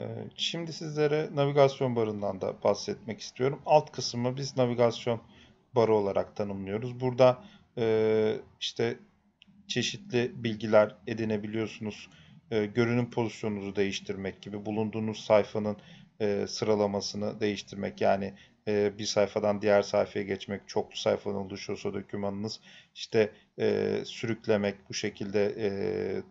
Ee, şimdi sizlere navigasyon barından da bahsetmek istiyorum. Alt kısmı biz navigasyon barı olarak tanımlıyoruz. Burada e, işte çeşitli bilgiler edinebiliyorsunuz. E, görünüm pozisyonunuzu değiştirmek gibi bulunduğunuz sayfanın e, sıralamasını değiştirmek yani e, bir sayfadan diğer sayfaya geçmek, çoklu sayfadan oluşuyorsa dokümanınız işte e, sürüklemek, bu şekilde e,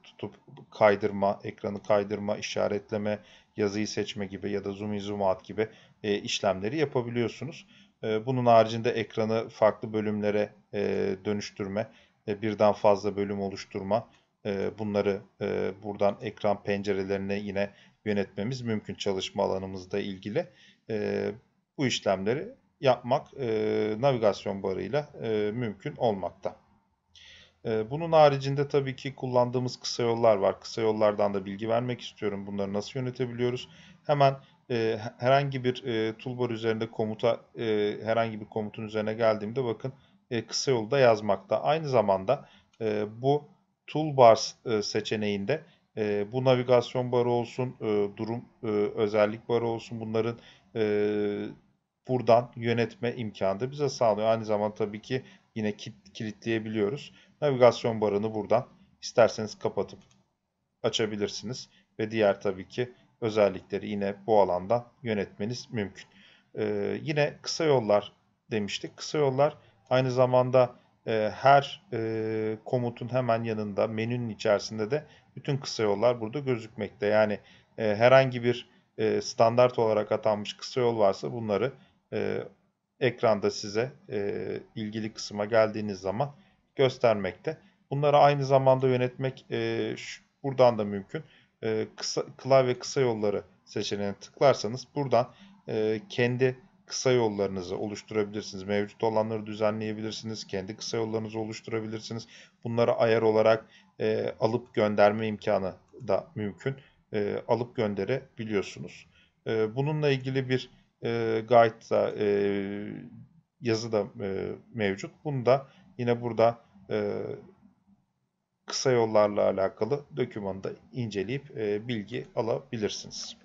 tutup kaydırma, ekranı kaydırma, işaretleme, yazıyı seçme gibi ya da zoom zoom out gibi e, işlemleri yapabiliyorsunuz. E, bunun haricinde ekranı farklı bölümlere e, dönüştürme, e, birden fazla bölüm oluşturma, e, bunları e, buradan ekran pencerelerine yine yönetmemiz mümkün çalışma alanımızda ilgili. E, bu işlemleri yapmak e, navigasyon barıyla e, mümkün olmakta. E, bunun haricinde tabii ki kullandığımız kısa yollar var. Kısa yollardan da bilgi vermek istiyorum. Bunları nasıl yönetebiliyoruz? Hemen e, herhangi bir e, toolbar üzerinde komuta, e, herhangi bir komutun üzerine geldiğimde bakın e, kısa yolda yazmakta. Aynı zamanda e, bu toolbar e, seçeneğinde e, bu navigasyon barı olsun, e, durum e, özellik barı olsun bunların e, buradan yönetme imkanı da bize sağlıyor. Aynı zamanda tabii ki yine kilitleyebiliyoruz. Navigasyon barını buradan isterseniz kapatıp açabilirsiniz ve diğer tabii ki özellikleri yine bu alanda yönetmeniz mümkün. Ee, yine kısa yollar demiştik. Kısa yollar aynı zamanda e, her e, komutun hemen yanında menünün içerisinde de bütün kısa yollar burada gözükmekte. Yani e, herhangi bir e, standart olarak atanmış kısa yol varsa bunları e, ekranda size e, ilgili kısma geldiğiniz zaman göstermekte. Bunları aynı zamanda yönetmek e, şu, buradan da mümkün. E, kısa, klavye kısa yolları seçeneğine tıklarsanız buradan e, kendi kısa yollarınızı oluşturabilirsiniz. Mevcut olanları düzenleyebilirsiniz. Kendi kısa yollarınızı oluşturabilirsiniz. Bunları ayar olarak e, alıp gönderme imkanı da mümkün. E, alıp gönderebiliyorsunuz. E, bununla ilgili bir ee, e, guide e, yazı da e, mevcut. Bunu da yine burada e, kısa yollarla alakalı dokümanı da inceleyip e, bilgi alabilirsiniz.